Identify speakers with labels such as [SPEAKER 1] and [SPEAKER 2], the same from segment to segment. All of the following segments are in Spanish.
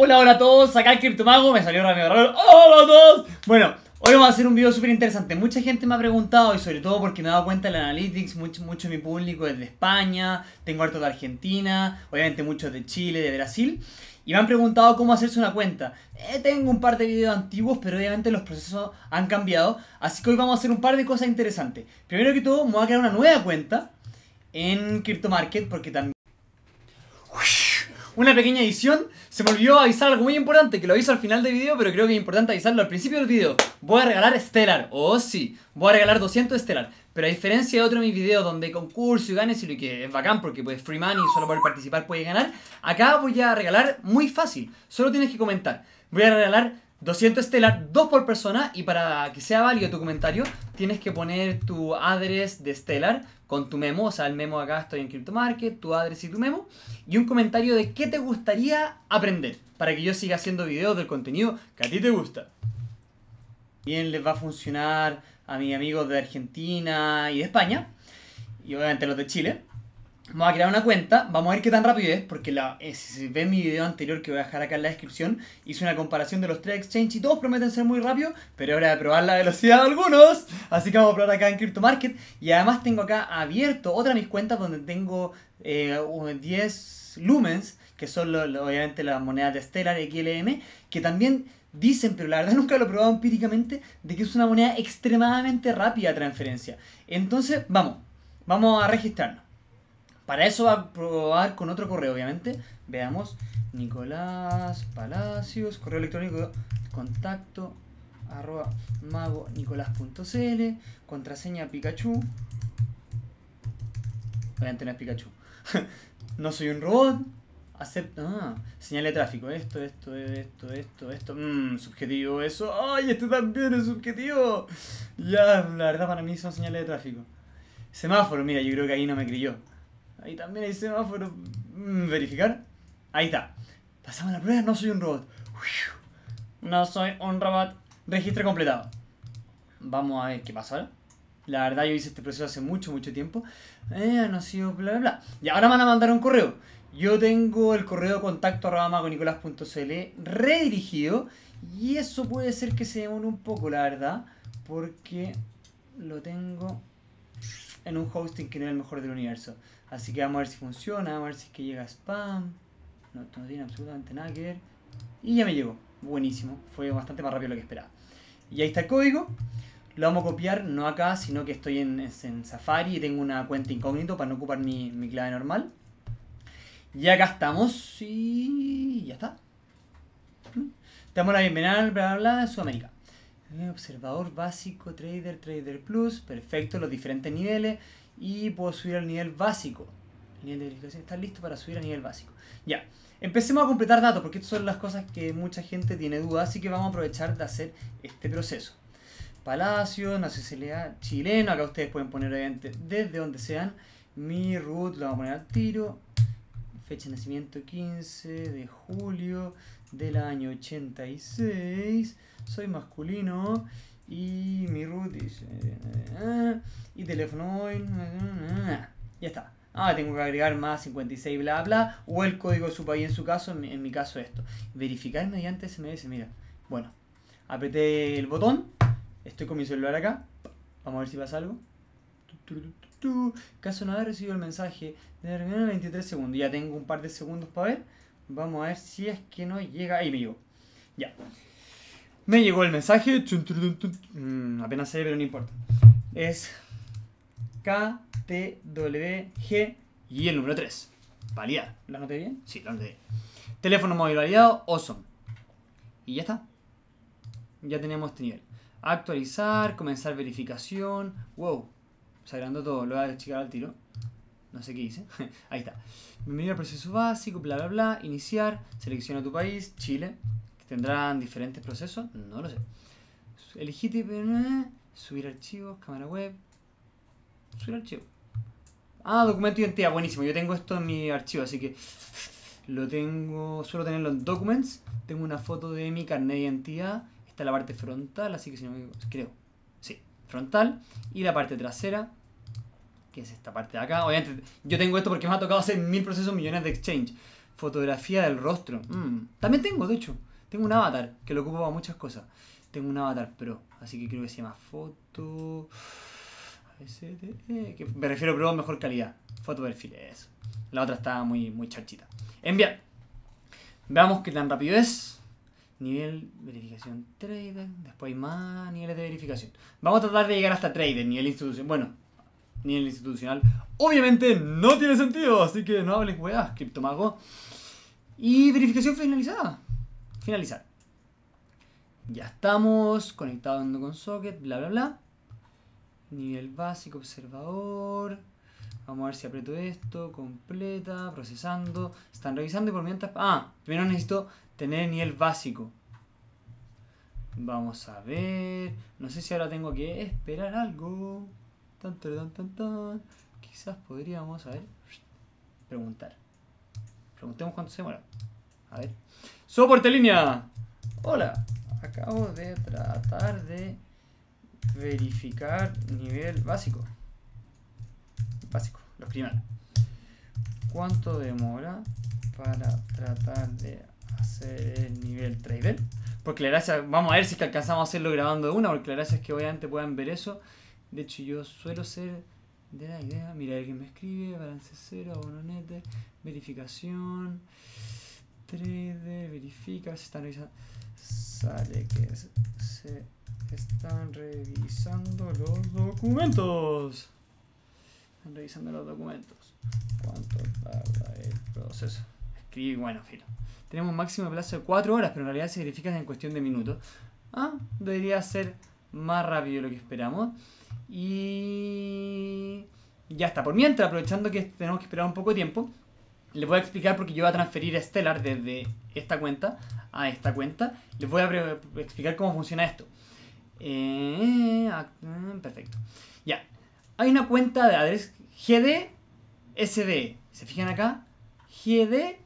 [SPEAKER 1] Hola, hola a todos, acá el Cryptomago, me salió Ramiro Hola a todos. Bueno, hoy vamos a hacer un video súper interesante. Mucha gente me ha preguntado y sobre todo porque me he dado cuenta de Analytics, mucho, mucho mi público es de España, tengo harto de Argentina, obviamente muchos de Chile, de Brasil. Y me han preguntado cómo hacerse una cuenta. Eh, tengo un par de videos antiguos, pero obviamente los procesos han cambiado. Así que hoy vamos a hacer un par de cosas interesantes. Primero que todo, me voy a crear una nueva cuenta en CryptoMarket porque también una pequeña edición. Se me olvidó avisar algo muy importante, que lo aviso al final del video, pero creo que es importante avisarlo al principio del video. Voy a regalar Stellar, oh sí, voy a regalar 200 Stellar. Pero a diferencia de otro de mis videos donde concurso y ganes y lo que es bacán porque puedes free money y solo por participar puedes ganar, acá voy a regalar muy fácil, solo tienes que comentar. Voy a regalar 200 Stellar, 2 por persona. Y para que sea válido tu comentario, tienes que poner tu address de Stellar con tu memo. O sea, el memo acá estoy en Market tu address y tu memo. Y un comentario de qué te gustaría aprender. Para que yo siga haciendo videos del contenido que a ti te gusta. Bien, les va a funcionar a mis amigos de Argentina y de España. Y obviamente los de Chile. Vamos a crear una cuenta, vamos a ver qué tan rápido es, porque eh, si ven mi video anterior que voy a dejar acá en la descripción, hice una comparación de los tres exchanges y todos prometen ser muy rápido, pero es hora de probar la velocidad de algunos, así que vamos a probar acá en Market Y además tengo acá abierto otra de mis cuentas donde tengo 10 eh, lumens, que son obviamente las monedas de Stellar XLM, que también dicen, pero la verdad nunca lo he probado empíricamente, de que es una moneda extremadamente rápida de transferencia. Entonces, vamos, vamos a registrarnos. Para eso va a probar con otro correo, obviamente. Veamos. Nicolás Palacios, correo electrónico, contacto, arroba mago nicolás.cl, contraseña Pikachu. Obviamente a es Pikachu. no soy un robot. Acepto. Ah, señal de tráfico. Esto, esto, esto, esto, esto. Mmm, subjetivo, eso. ¡Ay, esto también es subjetivo! Ya, la verdad para mí son señales de tráfico. Semáforo, mira, yo creo que ahí no me crió Ahí también hay semáforo. Mm, verificar. Ahí está. Pasamos la prueba, no soy un robot. No soy un robot. Registro completado. Vamos a ver qué pasa La verdad, yo hice este proceso hace mucho, mucho tiempo. Eh, no ha sido bla, bla, bla. Y ahora me van a mandar un correo. Yo tengo el correo contacto redirigido. Y eso puede ser que se demore un poco, la verdad. Porque lo tengo en un hosting que no es el mejor del universo. Así que vamos a ver si funciona, vamos a ver si es que llega spam. No, tiene absolutamente nada que ver. Y ya me llegó. Buenísimo. Fue bastante más rápido de lo que esperaba. Y ahí está el código. Lo vamos a copiar, no acá, sino que estoy en, Safari y tengo una cuenta incógnito para no ocupar mi, mi clave normal. Y acá estamos y ya está. Te damos la bienvenida, bla, bla, bla, Sudamérica. Eh, observador básico, trader, trader plus, perfecto, los diferentes niveles y puedo subir al nivel básico. nivel de está listo para subir al nivel básico. Ya, empecemos a completar datos porque estas son las cosas que mucha gente tiene dudas, así que vamos a aprovechar de hacer este proceso. Palacio, nacionalidad chileno acá ustedes pueden poner desde donde sean. Mi root lo vamos a poner al tiro fecha de nacimiento 15 de julio del año 86, soy masculino y mi root dice, ah, y teléfono ya está. Ah, tengo que agregar más 56, bla, bla, o el código de su país en su caso, en mi, en mi caso esto. Verificar mediante SMS, mira. Bueno, apreté el botón, estoy con mi celular acá, vamos a ver si pasa algo no haya recibido el mensaje de 23 segundos. Ya tengo un par de segundos para ver. Vamos a ver si es que no llega. Ahí me llegó. Ya. Me llegó el mensaje. Mm, apenas se ve, pero no importa. Es KTWG y el número 3. Validad. ¿La noté bien? Sí, la noté Teléfono móvil validado, awesome. Y ya está. Ya tenemos este nivel. Actualizar, comenzar verificación. Wow, se todo, lo voy a achicar al tiro. No sé qué hice. Ahí está. Bienvenido al proceso básico, bla, bla, bla. Iniciar, selecciona tu país, Chile. ¿Tendrán diferentes procesos? No lo sé. Elegí subir archivos, cámara web. Subir archivo. Ah, documento de identidad, buenísimo. Yo tengo esto en mi archivo, así que lo tengo, suelo tenerlo en Documents. Tengo una foto de mi carnet de identidad. Está la parte frontal, así que si no me creo. Sí, frontal. Y la parte trasera, que es esta parte de acá. Obviamente, yo tengo esto porque me ha tocado hacer mil procesos, millones de exchange. Fotografía del rostro. Mm. También tengo, de hecho, tengo un avatar que lo ocupo para muchas cosas. Tengo un avatar pro, así que creo que se llama foto. E, que me refiero a pro mejor calidad. Foto perfil, eso. La otra está muy, muy charchita. Enviar. Veamos qué tan rápido es. Nivel verificación trader. Después más niveles de verificación. Vamos a tratar de llegar hasta trader, nivel institución. Bueno, Nivel institucional. Obviamente no tiene sentido, así que no hables weas, criptomago. Y verificación finalizada. Finalizar. Ya estamos conectados con socket, bla, bla, bla. Nivel básico, observador. Vamos a ver si aprieto esto, completa, procesando. Están revisando y por mientras... Ah, primero necesito tener nivel básico. Vamos a ver. No sé si ahora tengo que esperar algo tan, tan, Quizás podríamos, a ver, preguntar. Preguntemos cuánto se demora. A ver. ¡Soporte línea! Hola, acabo de tratar de verificar nivel básico. Básico, los criminales. ¿Cuánto demora para tratar de hacer el nivel trader? Porque la gracia, vamos a ver si que alcanzamos a hacerlo grabando de una, porque la gracia es que obviamente puedan ver eso de hecho, yo suelo mm. ser de la idea. Mira, alguien me escribe, balance cero, abononete, verificación, 3D, verifica, se están revisando. Sale que se están revisando los documentos. Están revisando los documentos. ¿Cuánto tarda el proceso? Escribe, bueno, filo. Tenemos un máximo plazo de 4 horas, pero en realidad se verifica en cuestión de minutos. Ah, debería ser más rápido de lo que esperamos. Y ya está. Por mientras, aprovechando que tenemos que esperar un poco de tiempo, les voy a explicar porque yo voy a transferir a Stellar desde esta cuenta a esta cuenta. Les voy a explicar cómo funciona esto. Eh, ah, perfecto. Ya. Hay una cuenta de adres GD e. ¿Se fijan acá? GD e.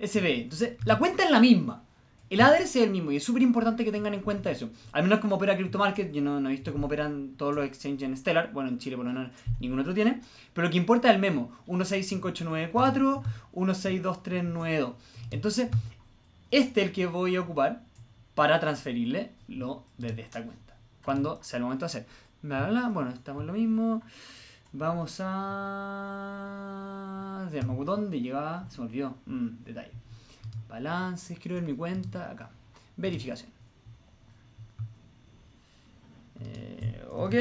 [SPEAKER 1] Entonces, la cuenta es la misma. El ADR es el mismo y es súper importante que tengan en cuenta eso. Al menos como opera CryptoMarket, yo no, he visto cómo operan todos los exchanges en Stellar. Bueno, en Chile por lo menos ningún otro tiene. Pero lo que importa es el memo. 165894 16239.2. Entonces, este es el que voy a ocupar para transferirle lo desde esta cuenta. Cuando sea el momento de hacer. Bueno, estamos en lo mismo. Vamos a... ¿Dónde Se me olvidó. Mm, detalle. Balances, quiero ver mi cuenta. Acá. Verificación. Eh, ok.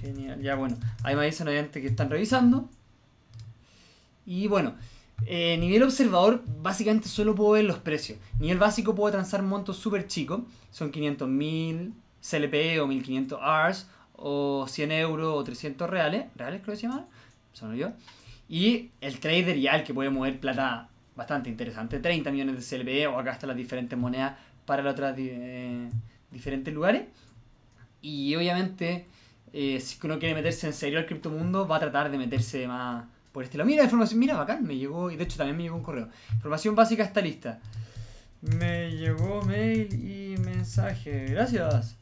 [SPEAKER 1] Genial. Ya bueno. Ahí me dicen obviamente que están revisando. Y bueno. Eh, nivel observador, básicamente solo puedo ver los precios. Nivel básico puedo transar montos súper chicos. Son 500.000 CLP o 1500 ARS o 100 euros o 300 reales, reales creo que se llama, son yo. Y el trader ya el que puede mover plata bastante interesante, 30 millones de CLB o acá están las diferentes monedas para los otros eh, diferentes lugares. Y obviamente, eh, si uno quiere meterse en serio al criptomundo, va a tratar de meterse más por este lado. Mira, información, mira, bacán, me llegó, y de hecho también me llegó un correo. Información básica está lista. Me llegó mail y mensaje, gracias.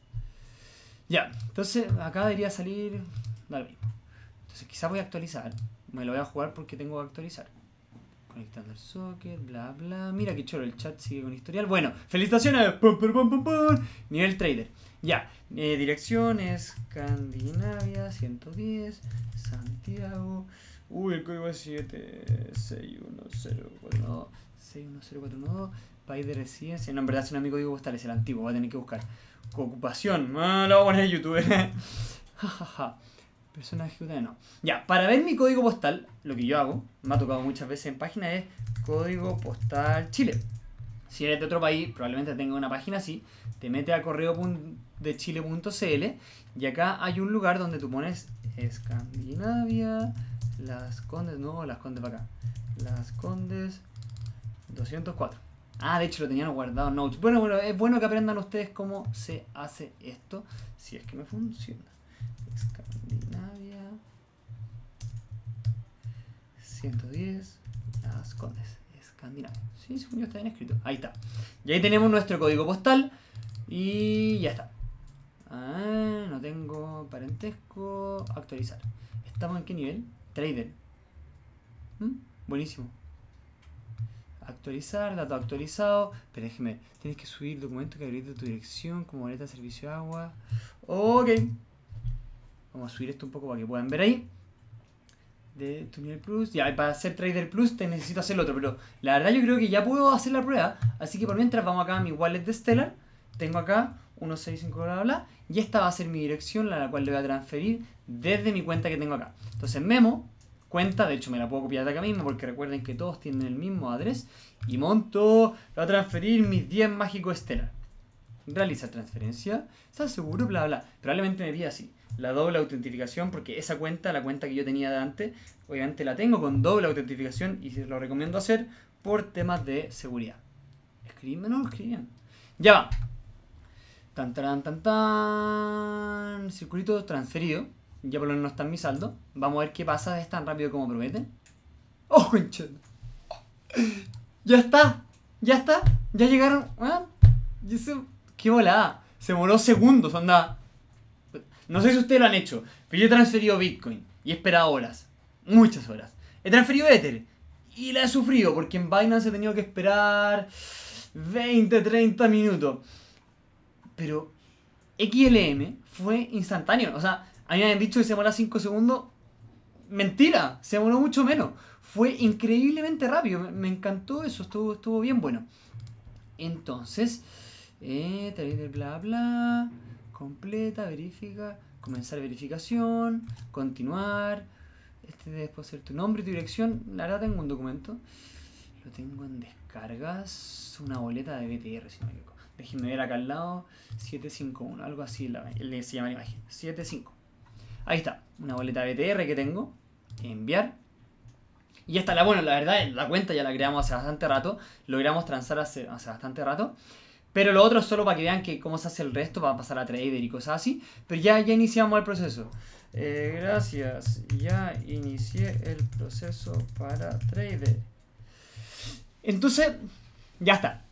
[SPEAKER 1] Ya, entonces acá debería salir. Entonces quizás voy a actualizar. Me lo voy a jugar porque tengo que actualizar. Conectando el socket, bla bla. Mira que choro, el chat sigue con historial. Bueno, felicitaciones. Nivel trader. Ya, eh, Direcciones. dirección Escandinavia 110, Santiago. Uy, el código es 610412. 610412. País de residencia. No, en verdad es un amigo digo gustar es el antiguo, voy a tener que buscar ocupación. no lo voy a poner en YouTube. Personaje no. Ya, para ver mi código postal, lo que yo hago, me ha tocado muchas veces en páginas, es código postal Chile. Si eres de otro país, probablemente tenga una página así. Te mete a correo de chile.cl y acá hay un lugar donde tú pones Escandinavia, las Condes, no, las Condes para acá. Las Condes 204. Ah, de hecho lo tenían guardado en Notes. Bueno, bueno, es bueno que aprendan ustedes cómo se hace esto. Si es que me funciona. Escandinavia. 110. Las Condes. Escandinavia. Sí, según yo está bien escrito. Ahí está. Y ahí tenemos nuestro código postal. Y ya está. Ah, no tengo parentesco. Actualizar. ¿Estamos en qué nivel? Trader. ¿Mm? Buenísimo actualizar, dato actualizado, pero déjeme, tienes que subir documento que de tu dirección como boleta de servicio de agua. Ok. Vamos a subir esto un poco para que puedan ver ahí. De tu plus. Ya, para hacer trader plus te necesito hacer otro, pero la verdad yo creo que ya puedo hacer la prueba. Así que por mientras vamos acá a mi wallet de Stellar. Tengo acá 165 bla bla bla. Y esta va a ser mi dirección, la cual le voy a transferir desde mi cuenta que tengo acá. Entonces memo, cuenta. De hecho, me la puedo copiar de acá mismo porque recuerden que todos tienen el mismo adres. Y monto, va a transferir mis 10 mágico estelar. Realiza transferencia. está seguro? Bla, bla. Probablemente me pida así. La doble autentificación, porque esa cuenta, la cuenta que yo tenía de antes, obviamente la tengo con doble autentificación y lo recomiendo hacer por temas de seguridad. Escribíme no Ya va. Tan, tan, tan, tan. Circuito transferido. Ya por lo menos está en mi saldo. Vamos a ver qué pasa. Es tan rápido como prometen. ¡Oh, concha! ¡Ya está! ¡Ya está! ¡Ya llegaron! Ah, ¡Qué volada! Se moró segundos, anda. No sé si ustedes lo han hecho, pero yo he transferido Bitcoin y he esperado horas. Muchas horas. He transferido Ether y la he sufrido porque en Binance he tenido que esperar 20, 30 minutos. Pero XLM fue instantáneo. O sea, a mí me habían dicho que se demoraba 5 segundos. Mentira, se demoró mucho menos. Fue increíblemente rápido. Me encantó eso, estuvo, bien bueno. Entonces, eh, bla bla, completa, verifica, comenzar verificación, continuar. Este después ser tu nombre y tu dirección. La tengo un documento. Lo tengo en descargas. Una boleta de BTR, si no me Déjenme ver acá al lado. 751, algo así le se llama la imagen. 75. Ahí está, una boleta BTR que tengo. Enviar. Y esta está la, bueno, la verdad, eh, la cuenta ya la creamos hace bastante rato. Logramos transar hace, bastante rato. Pero lo otro es solo para que vean que cómo se hace el resto, para pasar a trader y cosas así. Pero ya, ya iniciamos el proceso. Eh, gracias, ya inicié el proceso para trader. Entonces, ya está.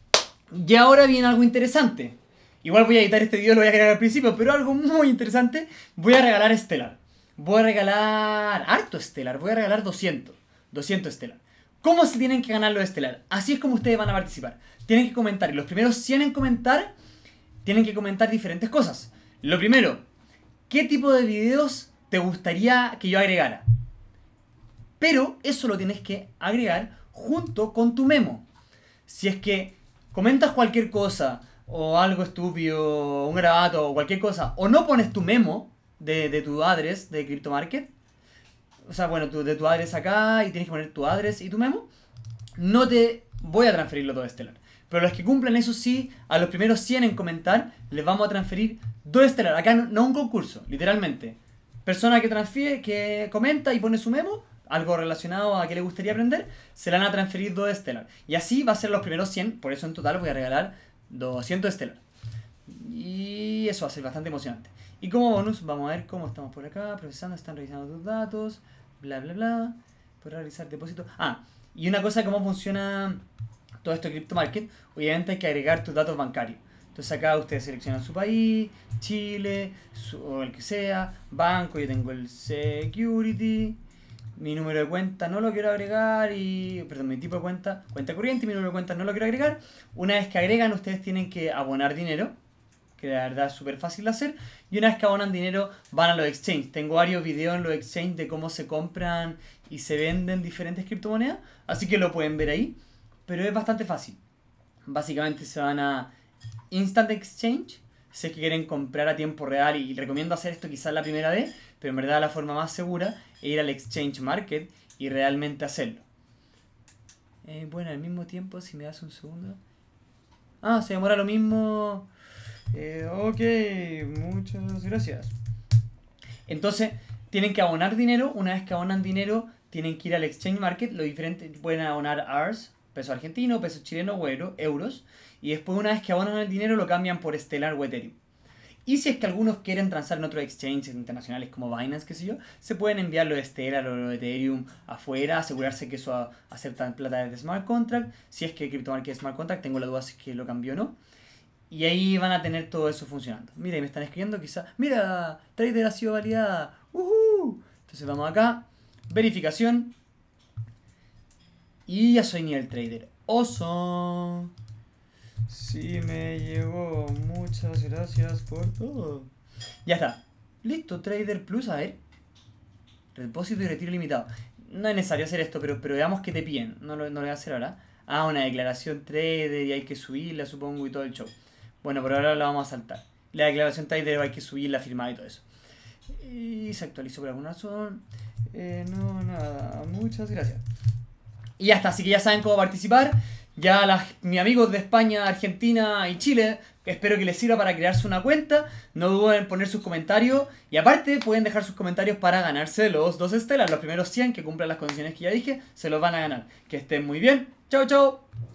[SPEAKER 1] Y ahora viene algo interesante. Igual voy a editar este video, lo voy a agregar al principio, pero algo muy interesante, voy a regalar estelar Voy a regalar harto estelar, voy a regalar 200. 200 estelar ¿Cómo se tienen que ganar los estelar? Así es como ustedes van a participar. Tienen que comentar, y los primeros 100 en comentar, tienen que comentar diferentes cosas. Lo primero, ¿qué tipo de videos te gustaría que yo agregara? Pero eso lo tienes que agregar junto con tu memo. Si es que comentas cualquier cosa, o algo estúpido, un grabato o cualquier cosa, o no pones tu memo de, tu address de CryptoMarket, o sea, bueno, de tu address acá y tienes que poner tu address y tu memo, no te voy a transferir los dos Stellar. Pero los que cumplan eso sí, a los primeros 100 en comentar, les vamos a transferir 2 Stellar. Acá no, un concurso, literalmente. Persona que transfiere, que comenta y pone su memo, algo relacionado a que le gustaría aprender, se le van a transferir 2 Stellar. Y así va a ser los primeros 100, por eso en total voy a regalar 200 estelar. Y eso hace bastante emocionante. Y como bonus, vamos a ver cómo estamos por acá, procesando, están revisando tus datos, bla, bla, bla. Por realizar depósitos. Ah, y una cosa, cómo funciona todo esto de Crypto Market, obviamente hay que agregar tus datos bancarios. Entonces acá ustedes seleccionan su país, Chile, o el que sea, banco, yo tengo el Security, mi número de cuenta no lo quiero agregar y, perdón, mi tipo de cuenta, cuenta corriente y mi número de cuenta no lo quiero agregar. Una vez que agregan, ustedes tienen que abonar dinero, que la verdad es súper fácil de hacer. Y una vez que abonan dinero, van a los exchanges. Tengo varios videos en los exchanges de cómo se compran y se venden diferentes criptomonedas, así que lo pueden ver ahí. Pero es bastante fácil. Básicamente se van a Instant Exchange, si es que quieren comprar a tiempo real y recomiendo hacer esto quizás la primera vez, pero en verdad la forma más segura ir al exchange market y realmente hacerlo. Eh, bueno, al mismo tiempo, si me das un segundo. Ah, se demora lo mismo. Eh, ok, muchas gracias. Entonces, tienen que abonar dinero. Una vez que abonan dinero, tienen que ir al exchange market. Lo diferente, pueden abonar ARS, peso argentino, peso chileno o euros. Y después, una vez que abonan el dinero, lo cambian por estelar o y si es que algunos quieren transar en otros exchanges internacionales como Binance, qué sé yo, se pueden enviar de Stellar o de Ethereum afuera, asegurarse que eso acepta plata de smart contract. Si es que es Smart Contract, tengo la duda si es que lo cambió o no. Y ahí van a tener todo eso funcionando. Mira, me están escribiendo quizá, mira, trader ha sido validada. ¡Uhú! Entonces vamos acá, verificación. Y ya soy el trader. Oso. Sí, me llegó. Muchas gracias por todo. Ya está. Listo, Trader Plus, a ver. Repósito y retiro limitado. No es necesario hacer esto, pero, pero veamos que te piden. No lo, no voy a hacer ahora. Ah, una declaración trader y hay que subirla, supongo, y todo el show. Bueno, por ahora la vamos a saltar. La declaración trader hay que subirla, firmada y todo eso. Y se actualizó por alguna razón. Eh, no, nada. Muchas gracias. Y ya está, así que ya saben cómo participar. Ya a mis amigos de España, Argentina y Chile, espero que les sirva para crearse una cuenta. No duden en poner sus comentarios. Y aparte, pueden dejar sus comentarios para ganarse los dos estelas. Los primeros 100 que cumplan las condiciones que ya dije, se los van a ganar. Que estén muy bien. Chao, chao.